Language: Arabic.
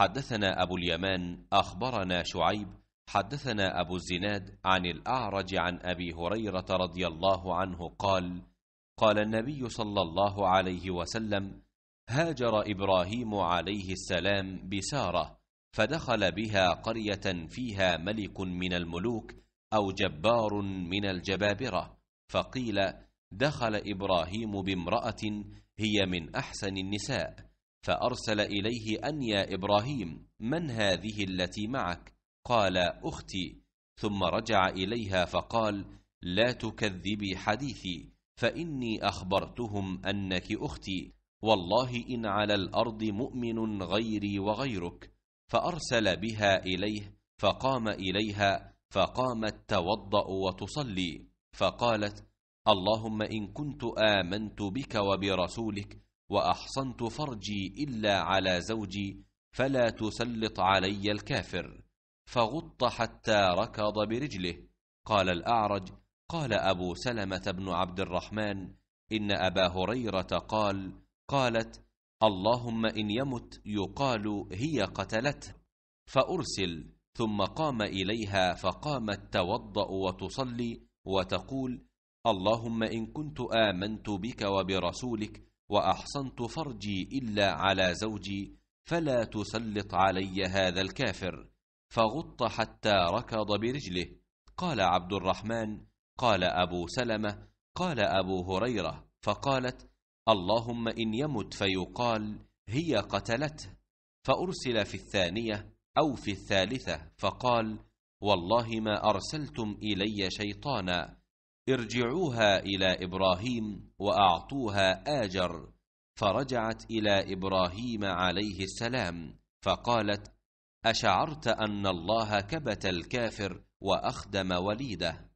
حدثنا أبو اليمان أخبرنا شعيب حدثنا أبو الزناد عن الأعرج عن أبي هريرة رضي الله عنه قال قال النبي صلى الله عليه وسلم هاجر إبراهيم عليه السلام بسارة فدخل بها قرية فيها ملك من الملوك أو جبار من الجبابرة فقيل دخل إبراهيم بامرأة هي من أحسن النساء فأرسل إليه أن يا إبراهيم من هذه التي معك؟ قال أختي ثم رجع إليها فقال لا تكذبي حديثي فإني أخبرتهم أنك أختي والله إن على الأرض مؤمن غيري وغيرك فأرسل بها إليه فقام إليها فقامت توضأ وتصلي فقالت اللهم إن كنت آمنت بك وبرسولك وأحصنت فرجي إلا على زوجي فلا تسلط علي الكافر فغط حتى ركض برجله قال الأعرج قال أبو سلمة بن عبد الرحمن إن أبا هريرة قال قالت اللهم إن يمت يقال هي قتلته فأرسل ثم قام إليها فقامت توضأ وتصلي وتقول اللهم إن كنت آمنت بك وبرسولك وأحصنت فرجي إلا على زوجي فلا تسلط علي هذا الكافر فغط حتى ركض برجله قال عبد الرحمن قال أبو سلمة قال أبو هريرة فقالت اللهم إن يمت فيقال هي قتلته فأرسل في الثانية أو في الثالثة فقال والله ما أرسلتم إلي شيطانا ارجعوها إلى إبراهيم وأعطوها آجر فرجعت إلى إبراهيم عليه السلام فقالت أشعرت أن الله كبت الكافر وأخدم وليده